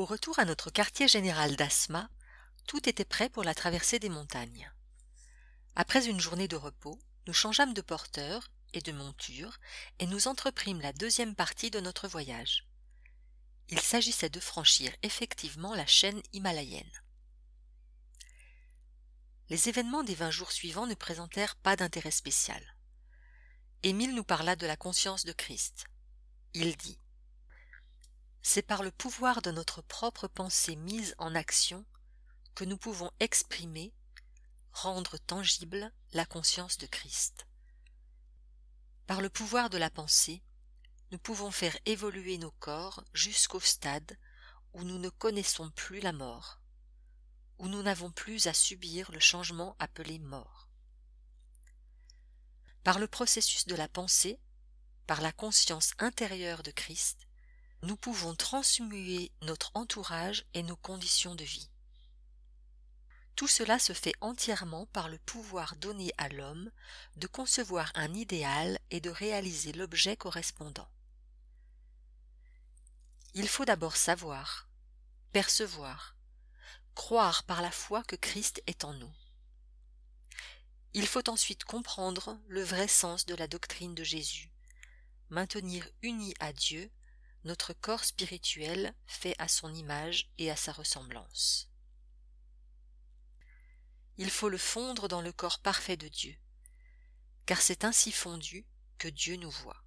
Au retour à notre quartier général d'Asma, tout était prêt pour la traversée des montagnes. Après une journée de repos, nous changeâmes de porteur et de monture et nous entreprîmes la deuxième partie de notre voyage. Il s'agissait de franchir effectivement la chaîne himalayenne. Les événements des vingt jours suivants ne présentèrent pas d'intérêt spécial. Émile nous parla de la conscience de Christ. Il dit c'est par le pouvoir de notre propre pensée mise en action que nous pouvons exprimer, rendre tangible la conscience de Christ. Par le pouvoir de la pensée, nous pouvons faire évoluer nos corps jusqu'au stade où nous ne connaissons plus la mort, où nous n'avons plus à subir le changement appelé mort. Par le processus de la pensée, par la conscience intérieure de Christ, nous pouvons transmuer notre entourage et nos conditions de vie. Tout cela se fait entièrement par le pouvoir donné à l'homme de concevoir un idéal et de réaliser l'objet correspondant. Il faut d'abord savoir, percevoir, croire par la foi que Christ est en nous. Il faut ensuite comprendre le vrai sens de la doctrine de Jésus, maintenir unis à Dieu notre corps spirituel fait à son image et à sa ressemblance. Il faut le fondre dans le corps parfait de Dieu, car c'est ainsi fondu que Dieu nous voit.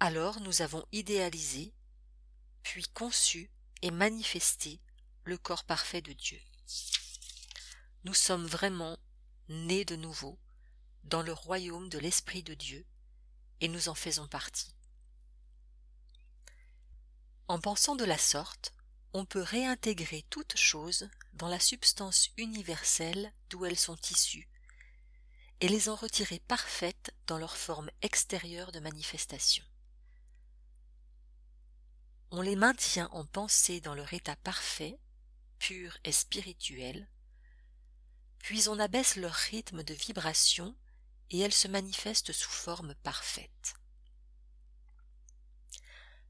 Alors nous avons idéalisé, puis conçu et manifesté le corps parfait de Dieu. Nous sommes vraiment nés de nouveau dans le royaume de l'Esprit de Dieu, et nous en faisons partie. En pensant de la sorte, on peut réintégrer toutes choses dans la substance universelle d'où elles sont issues, et les en retirer parfaites dans leur forme extérieure de manifestation. On les maintient en pensée dans leur état parfait, pur et spirituel, puis on abaisse leur rythme de vibration et elles se manifestent sous forme parfaite.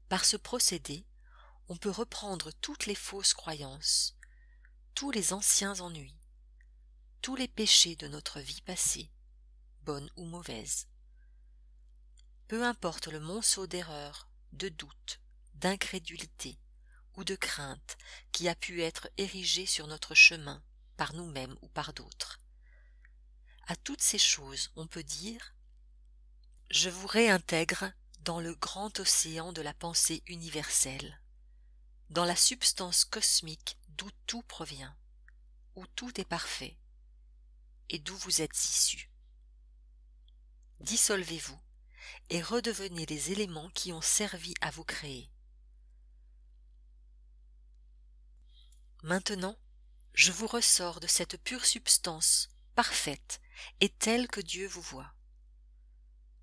Par ce procédé, on peut reprendre toutes les fausses croyances, tous les anciens ennuis, tous les péchés de notre vie passée, bonne ou mauvaise. Peu importe le monceau d'erreurs, de doutes, d'incrédulité ou de crainte qui a pu être érigé sur notre chemin par nous-mêmes ou par d'autres. À toutes ces choses, on peut dire Je vous réintègre dans le grand océan de la pensée universelle dans la substance cosmique d'où tout provient, où tout est parfait, et d'où vous êtes issus. Dissolvez-vous et redevenez les éléments qui ont servi à vous créer. Maintenant, je vous ressors de cette pure substance, parfaite et telle que Dieu vous voit.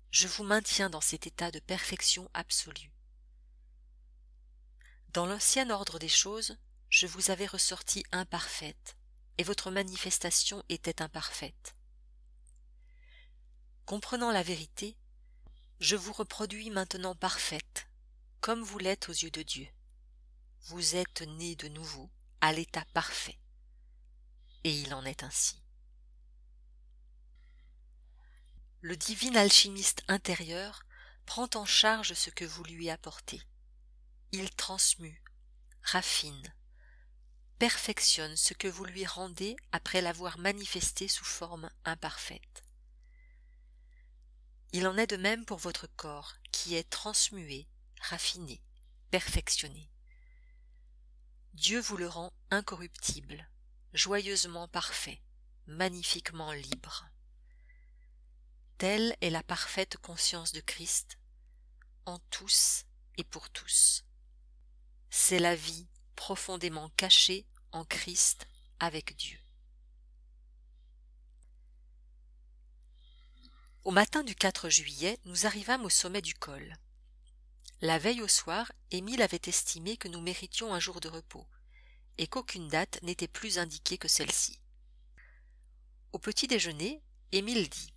Je vous maintiens dans cet état de perfection absolue. Dans l'ancien ordre des choses, je vous avais ressorti imparfaite, et votre manifestation était imparfaite. Comprenant la vérité, je vous reproduis maintenant parfaite, comme vous l'êtes aux yeux de Dieu. Vous êtes né de nouveau, à l'état parfait. Et il en est ainsi. Le divin alchimiste intérieur prend en charge ce que vous lui apportez. Il transmue, raffine, perfectionne ce que vous lui rendez après l'avoir manifesté sous forme imparfaite. Il en est de même pour votre corps, qui est transmué, raffiné, perfectionné. Dieu vous le rend incorruptible, joyeusement parfait, magnifiquement libre. Telle est la parfaite conscience de Christ, en tous et pour tous c'est la vie profondément cachée en Christ avec Dieu. Au matin du 4 juillet, nous arrivâmes au sommet du col. La veille au soir, Émile avait estimé que nous méritions un jour de repos, et qu'aucune date n'était plus indiquée que celle-ci. Au petit déjeuner, Émile dit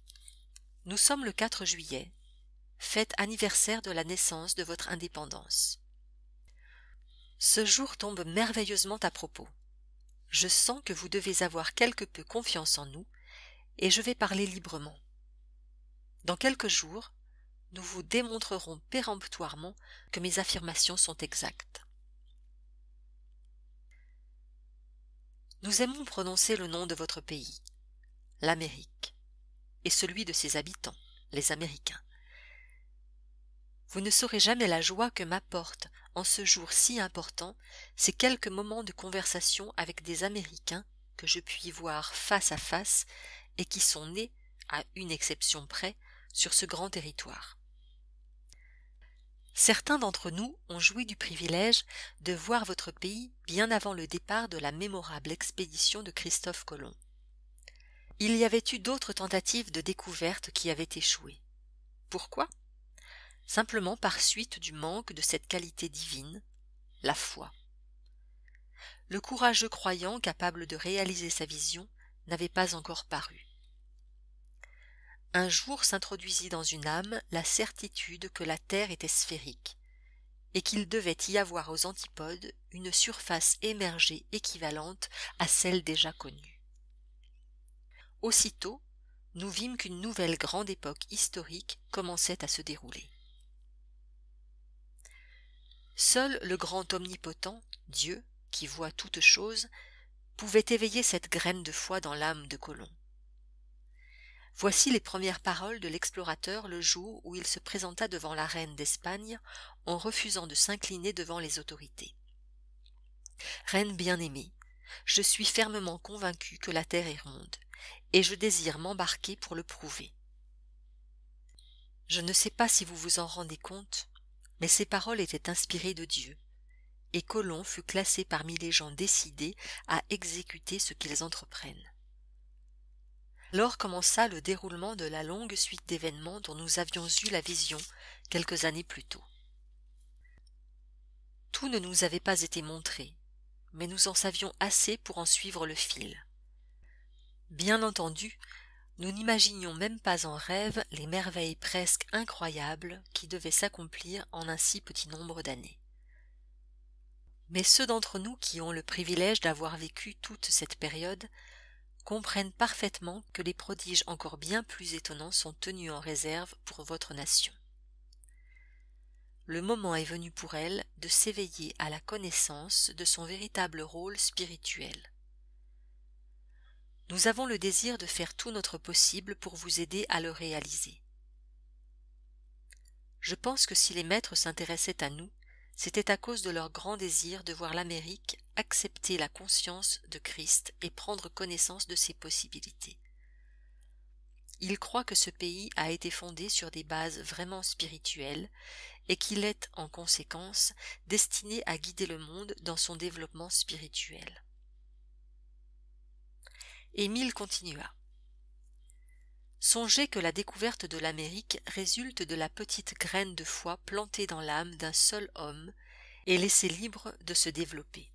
Nous sommes le 4 juillet, fête anniversaire de la naissance de votre indépendance. Ce jour tombe merveilleusement à propos. Je sens que vous devez avoir quelque peu confiance en nous, et je vais parler librement. Dans quelques jours, nous vous démontrerons péremptoirement que mes affirmations sont exactes. Nous aimons prononcer le nom de votre pays, l'Amérique, et celui de ses habitants, les Américains. Vous ne saurez jamais la joie que m'apporte en ce jour si important, ces quelques moments de conversation avec des Américains que je puis voir face à face et qui sont nés, à une exception près, sur ce grand territoire. Certains d'entre nous ont joui du privilège de voir votre pays bien avant le départ de la mémorable expédition de Christophe Colomb. Il y avait eu d'autres tentatives de découverte qui avaient échoué. Pourquoi? simplement par suite du manque de cette qualité divine, la foi. Le courageux croyant capable de réaliser sa vision n'avait pas encore paru. Un jour s'introduisit dans une âme la certitude que la Terre était sphérique, et qu'il devait y avoir aux antipodes une surface émergée équivalente à celle déjà connue. Aussitôt, nous vîmes qu'une nouvelle grande époque historique commençait à se dérouler. Seul le grand omnipotent, Dieu, qui voit toutes choses, pouvait éveiller cette graine de foi dans l'âme de Colomb. Voici les premières paroles de l'explorateur le jour où il se présenta devant la reine d'Espagne en refusant de s'incliner devant les autorités. Reine bien-aimée, je suis fermement convaincu que la terre est ronde, et je désire m'embarquer pour le prouver. Je ne sais pas si vous vous en rendez compte, mais paroles étaient inspirées de Dieu, et Colomb fut classé parmi les gens décidés à exécuter ce qu'ils entreprennent. lors commença le déroulement de la longue suite d'événements dont nous avions eu la vision quelques années plus tôt. Tout ne nous avait pas été montré, mais nous en savions assez pour en suivre le fil. Bien entendu, nous n'imaginions même pas en rêve les merveilles presque incroyables qui devaient s'accomplir en un si petit nombre d'années. Mais ceux d'entre nous qui ont le privilège d'avoir vécu toute cette période comprennent parfaitement que les prodiges encore bien plus étonnants sont tenus en réserve pour votre nation. Le moment est venu pour elle de s'éveiller à la connaissance de son véritable rôle spirituel nous avons le désir de faire tout notre possible pour vous aider à le réaliser. Je pense que si les maîtres s'intéressaient à nous, c'était à cause de leur grand désir de voir l'Amérique accepter la conscience de Christ et prendre connaissance de ses possibilités. Ils croient que ce pays a été fondé sur des bases vraiment spirituelles et qu'il est, en conséquence, destiné à guider le monde dans son développement spirituel. Émile continua. Songez que la découverte de l'Amérique résulte de la petite graine de foi plantée dans l'âme d'un seul homme et laissée libre de se développer.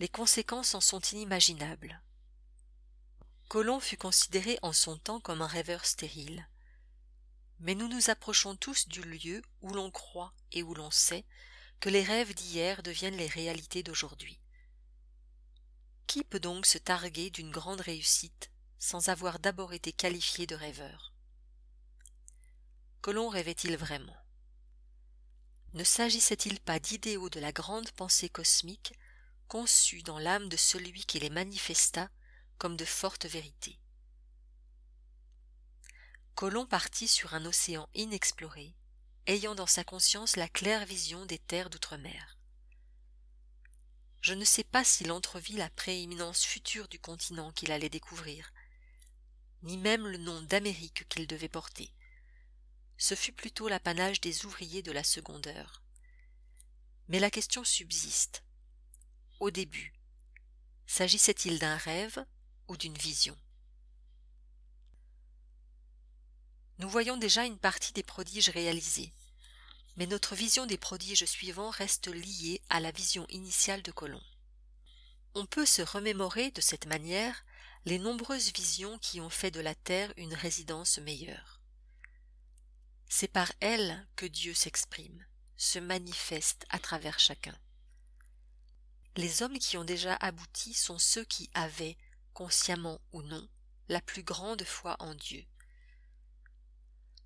Les conséquences en sont inimaginables. Colomb fut considéré en son temps comme un rêveur stérile. Mais nous nous approchons tous du lieu où l'on croit et où l'on sait que les rêves d'hier deviennent les réalités d'aujourd'hui. Qui peut donc se targuer d'une grande réussite sans avoir d'abord été qualifié de rêveur Colomb rêvait-il vraiment Ne s'agissait-il pas d'idéaux de la grande pensée cosmique conçus dans l'âme de celui qui les manifesta comme de fortes vérités Colomb partit sur un océan inexploré, ayant dans sa conscience la claire vision des terres d'outre-mer. Je ne sais pas s'il entrevit la prééminence future du continent qu'il allait découvrir, ni même le nom d'Amérique qu'il devait porter. Ce fut plutôt l'apanage des ouvriers de la seconde heure. Mais la question subsiste. Au début, s'agissait-il d'un rêve ou d'une vision Nous voyons déjà une partie des prodiges réalisés mais notre vision des prodiges suivants reste liée à la vision initiale de Colomb. On peut se remémorer de cette manière les nombreuses visions qui ont fait de la terre une résidence meilleure. C'est par elles que Dieu s'exprime, se manifeste à travers chacun. Les hommes qui ont déjà abouti sont ceux qui avaient, consciemment ou non, la plus grande foi en Dieu,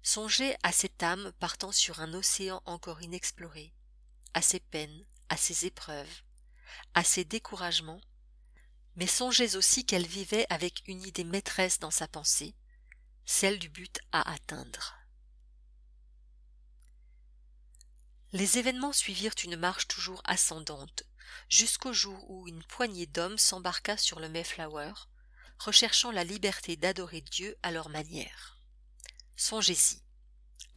Songez à cette âme partant sur un océan encore inexploré, à ses peines, à ses épreuves, à ses découragements, mais songez aussi qu'elle vivait avec une idée maîtresse dans sa pensée, celle du but à atteindre. Les événements suivirent une marche toujours ascendante, jusqu'au jour où une poignée d'hommes s'embarqua sur le Mayflower, recherchant la liberté d'adorer Dieu à leur manière. Songez-y,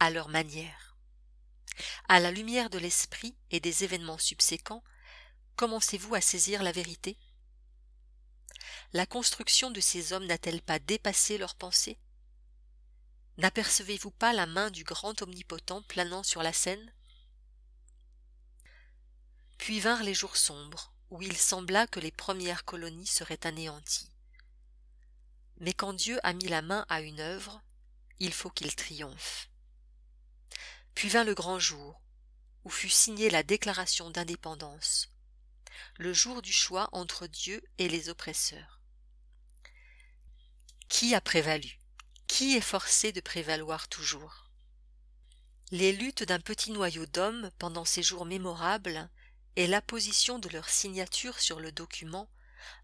à leur manière. À la lumière de l'esprit et des événements subséquents, commencez-vous à saisir la vérité La construction de ces hommes n'a-t-elle pas dépassé leurs pensées N'apercevez-vous pas la main du grand omnipotent planant sur la scène Puis vinrent les jours sombres, où il sembla que les premières colonies seraient anéanties. Mais quand Dieu a mis la main à une œuvre, il faut qu'il triomphe. Puis vint le grand jour, où fut signée la déclaration d'indépendance, le jour du choix entre Dieu et les oppresseurs. Qui a prévalu Qui est forcé de prévaloir toujours Les luttes d'un petit noyau d'hommes pendant ces jours mémorables et l'apposition de leur signature sur le document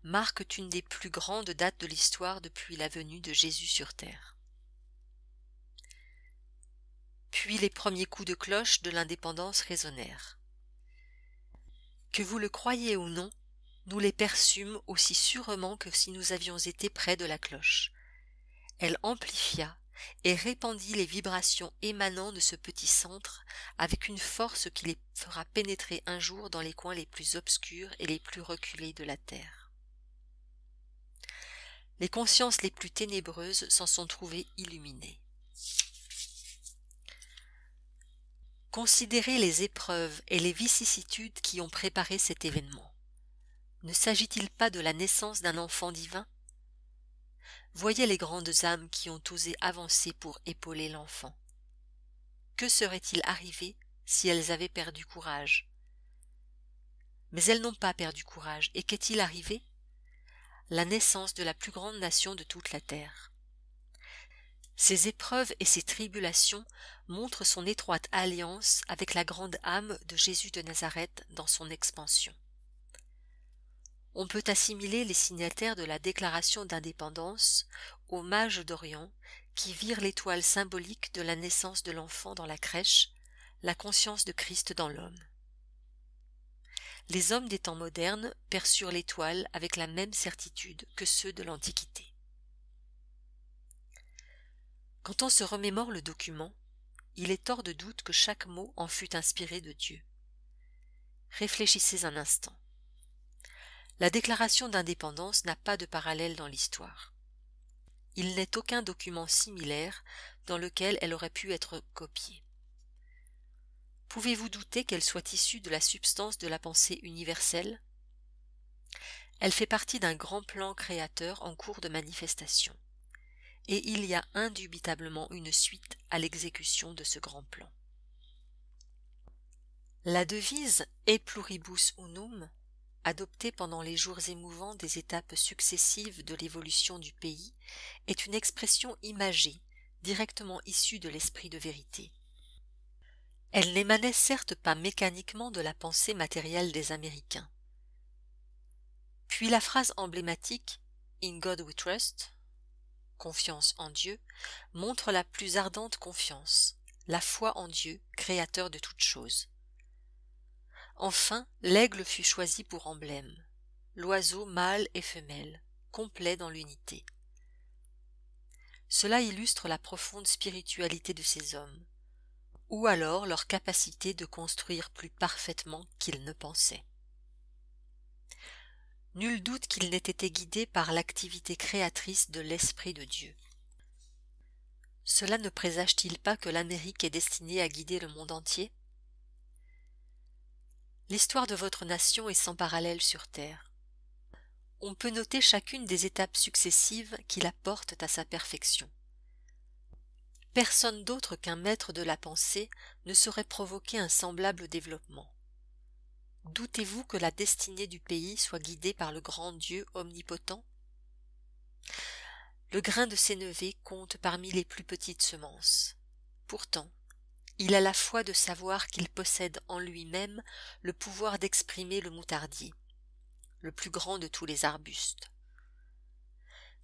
marquent une des plus grandes dates de l'histoire depuis la venue de Jésus sur terre. Puis les premiers coups de cloche de l'indépendance résonnèrent. Que vous le croyez ou non, nous les perçûmes aussi sûrement que si nous avions été près de la cloche. Elle amplifia et répandit les vibrations émanant de ce petit centre avec une force qui les fera pénétrer un jour dans les coins les plus obscurs et les plus reculés de la terre. Les consciences les plus ténébreuses s'en sont trouvées illuminées. Considérez les épreuves et les vicissitudes qui ont préparé cet événement. Ne s'agit-il pas de la naissance d'un enfant divin Voyez les grandes âmes qui ont osé avancer pour épauler l'enfant. Que serait-il arrivé si elles avaient perdu courage Mais elles n'ont pas perdu courage, et qu'est-il arrivé La naissance de la plus grande nation de toute la terre. Ces épreuves et ses tribulations montrent son étroite alliance avec la grande âme de Jésus de Nazareth dans son expansion. On peut assimiler les signataires de la Déclaration d'indépendance aux mages d'Orient qui virent l'étoile symbolique de la naissance de l'enfant dans la crèche, la conscience de Christ dans l'homme. Les hommes des temps modernes perçurent l'étoile avec la même certitude que ceux de l'Antiquité. Quand on se remémore le document, il est hors de doute que chaque mot en fut inspiré de Dieu. Réfléchissez un instant. La déclaration d'indépendance n'a pas de parallèle dans l'histoire. Il n'est aucun document similaire dans lequel elle aurait pu être copiée. Pouvez-vous douter qu'elle soit issue de la substance de la pensée universelle Elle fait partie d'un grand plan créateur en cours de manifestation et il y a indubitablement une suite à l'exécution de ce grand plan. La devise E pluribus unum, adoptée pendant les jours émouvants des étapes successives de l'évolution du pays, est une expression imagée, directement issue de l'esprit de vérité. Elle n'émanait certes pas mécaniquement de la pensée matérielle des Américains. Puis la phrase emblématique In God we trust confiance en Dieu, montre la plus ardente confiance, la foi en Dieu, créateur de toutes choses. Enfin, l'aigle fut choisi pour emblème, l'oiseau mâle et femelle, complet dans l'unité. Cela illustre la profonde spiritualité de ces hommes, ou alors leur capacité de construire plus parfaitement qu'ils ne pensaient. Nul doute qu'il n'ait été guidé par l'activité créatrice de l'Esprit de Dieu. Cela ne présage-t-il pas que l'Amérique est destinée à guider le monde entier L'histoire de votre nation est sans parallèle sur Terre. On peut noter chacune des étapes successives qui la portent à sa perfection. Personne d'autre qu'un maître de la pensée ne saurait provoquer un semblable développement. Doutez-vous que la destinée du pays soit guidée par le grand Dieu omnipotent Le grain de Sénévé compte parmi les plus petites semences. Pourtant, il a la foi de savoir qu'il possède en lui-même le pouvoir d'exprimer le moutardier, le plus grand de tous les arbustes.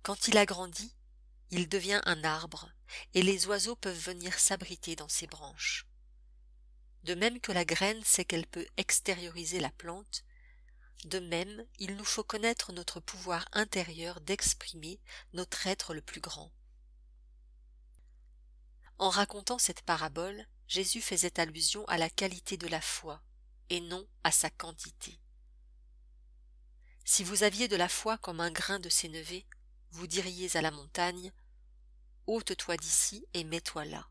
Quand il a grandi, il devient un arbre, et les oiseaux peuvent venir s'abriter dans ses branches. De même que la graine sait qu'elle peut extérioriser la plante, de même il nous faut connaître notre pouvoir intérieur d'exprimer notre être le plus grand. En racontant cette parabole, Jésus faisait allusion à la qualité de la foi, et non à sa quantité. Si vous aviez de la foi comme un grain de sénévé, vous diriez à la montagne Ôte-toi d'ici et mets-toi là.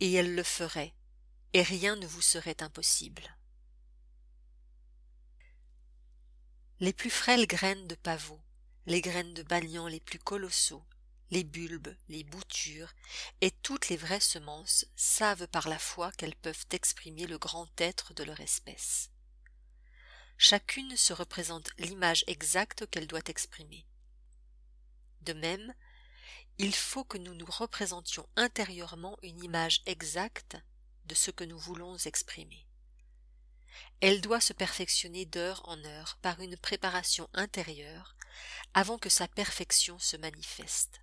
Et elle le ferait, et rien ne vous serait impossible. Les plus frêles graines de pavot, les graines de banian les plus colossaux, les bulbes, les boutures, et toutes les vraies semences savent par la foi qu'elles peuvent exprimer le grand être de leur espèce. Chacune se représente l'image exacte qu'elle doit exprimer. De même, il faut que nous nous représentions intérieurement une image exacte de ce que nous voulons exprimer. Elle doit se perfectionner d'heure en heure par une préparation intérieure avant que sa perfection se manifeste.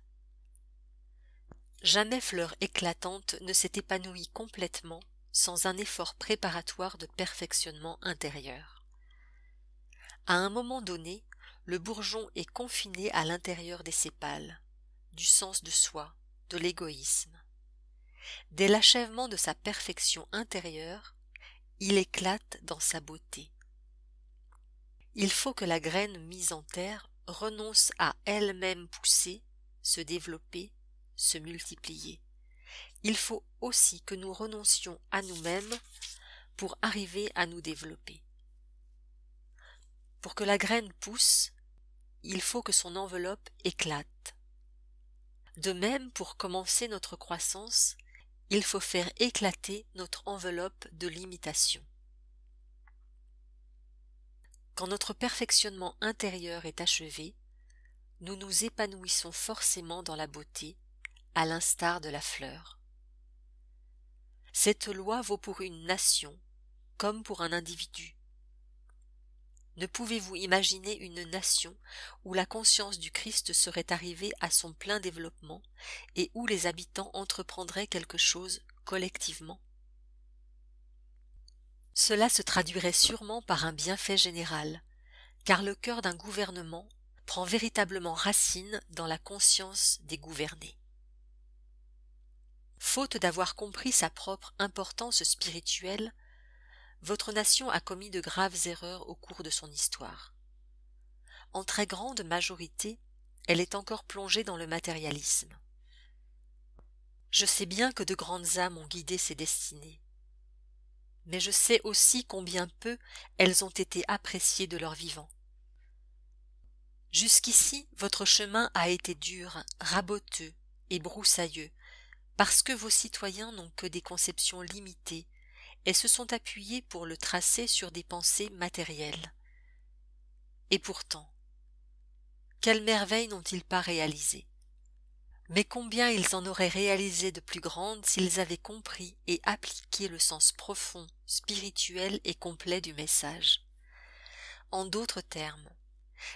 Jamais fleur éclatante ne s'est épanouie complètement sans un effort préparatoire de perfectionnement intérieur. À un moment donné, le bourgeon est confiné à l'intérieur des sépales, du sens de soi, de l'égoïsme. Dès l'achèvement de sa perfection intérieure, il éclate dans sa beauté. Il faut que la graine mise en terre renonce à elle-même pousser, se développer, se multiplier. Il faut aussi que nous renoncions à nous-mêmes pour arriver à nous développer. Pour que la graine pousse, il faut que son enveloppe éclate. De même, pour commencer notre croissance, il faut faire éclater notre enveloppe de limitation. Quand notre perfectionnement intérieur est achevé, nous nous épanouissons forcément dans la beauté, à l'instar de la fleur. Cette loi vaut pour une nation comme pour un individu, ne pouvez-vous imaginer une nation où la conscience du Christ serait arrivée à son plein développement et où les habitants entreprendraient quelque chose collectivement Cela se traduirait sûrement par un bienfait général, car le cœur d'un gouvernement prend véritablement racine dans la conscience des gouvernés. Faute d'avoir compris sa propre importance spirituelle, votre nation a commis de graves erreurs au cours de son histoire. En très grande majorité, elle est encore plongée dans le matérialisme. Je sais bien que de grandes âmes ont guidé ses destinées, mais je sais aussi combien peu elles ont été appréciées de leurs vivant. Jusqu'ici, votre chemin a été dur, raboteux et broussailleux, parce que vos citoyens n'ont que des conceptions limitées elles se sont appuyées pour le tracer sur des pensées matérielles. Et pourtant, quelles merveilles n'ont-ils pas réalisées Mais combien ils en auraient réalisé de plus grandes s'ils avaient compris et appliqué le sens profond, spirituel et complet du message. En d'autres termes,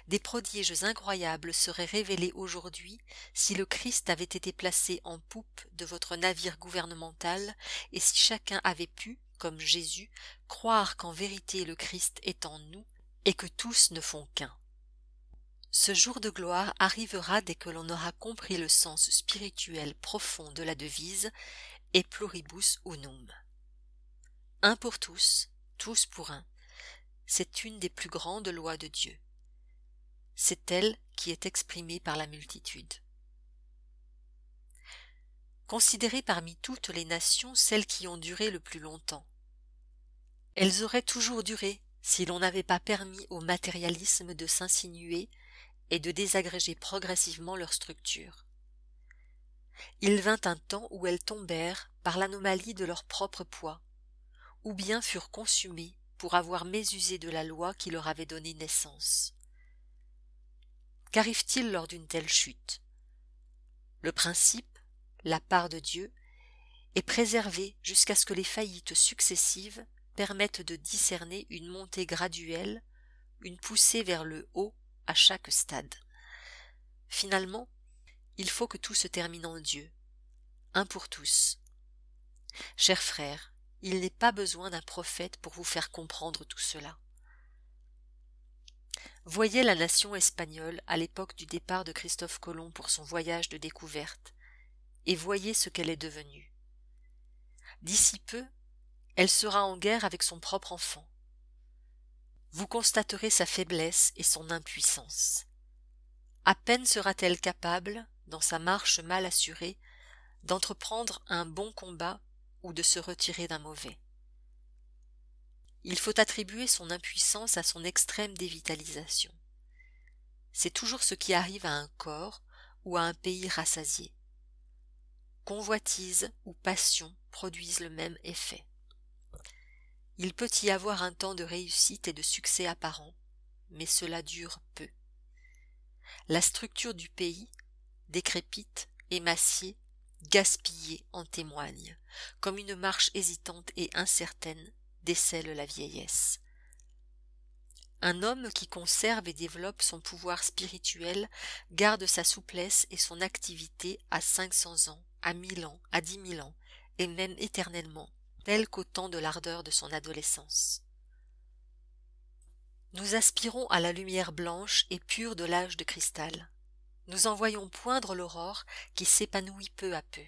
des prodiges incroyables seraient révélés aujourd'hui si le Christ avait été placé en poupe de votre navire gouvernemental et si chacun avait pu, comme Jésus, croire qu'en vérité le Christ est en nous et que tous ne font qu'un. Ce jour de gloire arrivera dès que l'on aura compris le sens spirituel profond de la devise et pluribus unum. Un pour tous, tous pour un. C'est une des plus grandes lois de Dieu. C'est elle qui est exprimée par la multitude considérez parmi toutes les nations celles qui ont duré le plus longtemps. Elles auraient toujours duré si l'on n'avait pas permis au matérialisme de s'insinuer et de désagréger progressivement leur structure. Il vint un temps où elles tombèrent par l'anomalie de leur propre poids, ou bien furent consumées pour avoir mésusé de la loi qui leur avait donné naissance. Qu'arrive-t-il lors d'une telle chute Le principe, la part de Dieu, est préservée jusqu'à ce que les faillites successives permettent de discerner une montée graduelle, une poussée vers le haut à chaque stade. Finalement, il faut que tout se termine en Dieu, un pour tous. Chers frères, il n'est pas besoin d'un prophète pour vous faire comprendre tout cela. Voyez la nation espagnole à l'époque du départ de Christophe Colomb pour son voyage de découverte, et voyez ce qu'elle est devenue. D'ici peu, elle sera en guerre avec son propre enfant. Vous constaterez sa faiblesse et son impuissance. À peine sera-t-elle capable, dans sa marche mal assurée, d'entreprendre un bon combat ou de se retirer d'un mauvais. Il faut attribuer son impuissance à son extrême dévitalisation. C'est toujours ce qui arrive à un corps ou à un pays rassasié convoitise ou passion produisent le même effet. Il peut y avoir un temps de réussite et de succès apparent, mais cela dure peu. La structure du pays, décrépite, émaciée, gaspillée en témoigne, comme une marche hésitante et incertaine décèle la vieillesse. Un homme qui conserve et développe son pouvoir spirituel garde sa souplesse et son activité à cinq cents ans, à mille ans, à dix mille ans, et même éternellement, tel qu'au temps de l'ardeur de son adolescence. Nous aspirons à la lumière blanche et pure de l'âge de cristal. Nous en voyons poindre l'aurore qui s'épanouit peu à peu.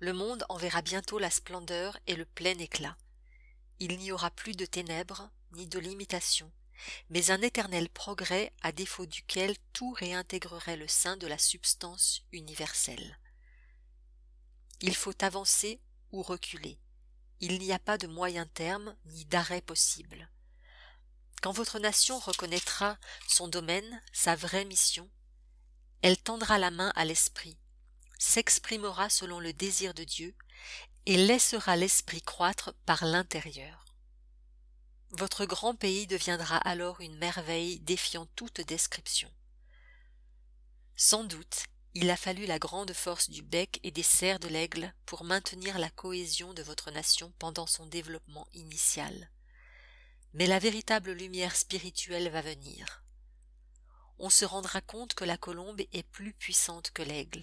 Le monde en verra bientôt la splendeur et le plein éclat. Il n'y aura plus de ténèbres ni de limitations, mais un éternel progrès à défaut duquel tout réintégrerait le sein de la substance universelle. Il faut avancer ou reculer. Il n'y a pas de moyen terme ni d'arrêt possible. Quand votre nation reconnaîtra son domaine, sa vraie mission, elle tendra la main à l'esprit, s'exprimera selon le désir de Dieu et laissera l'esprit croître par l'intérieur. Votre grand pays deviendra alors une merveille défiant toute description. Sans doute il a fallu la grande force du bec et des serres de l'aigle pour maintenir la cohésion de votre nation pendant son développement initial. Mais la véritable lumière spirituelle va venir. On se rendra compte que la colombe est plus puissante que l'aigle,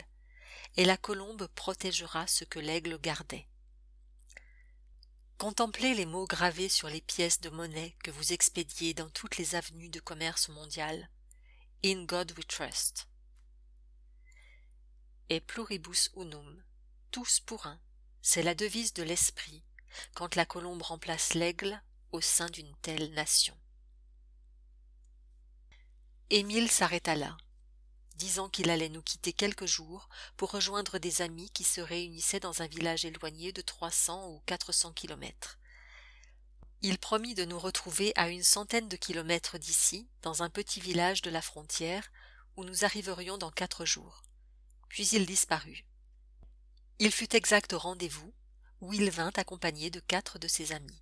et la colombe protégera ce que l'aigle gardait. Contemplez les mots gravés sur les pièces de monnaie que vous expédiez dans toutes les avenues de commerce mondial. In God we trust et pluribus unum, tous pour un. C'est la devise de l'esprit quand la colombe remplace l'aigle au sein d'une telle nation. Émile s'arrêta là, disant qu'il allait nous quitter quelques jours pour rejoindre des amis qui se réunissaient dans un village éloigné de trois cents ou quatre cents kilomètres. Il promit de nous retrouver à une centaine de kilomètres d'ici, dans un petit village de la frontière, où nous arriverions dans quatre jours puis il disparut. Il fut exact au rendez-vous, où il vint accompagné de quatre de ses amis.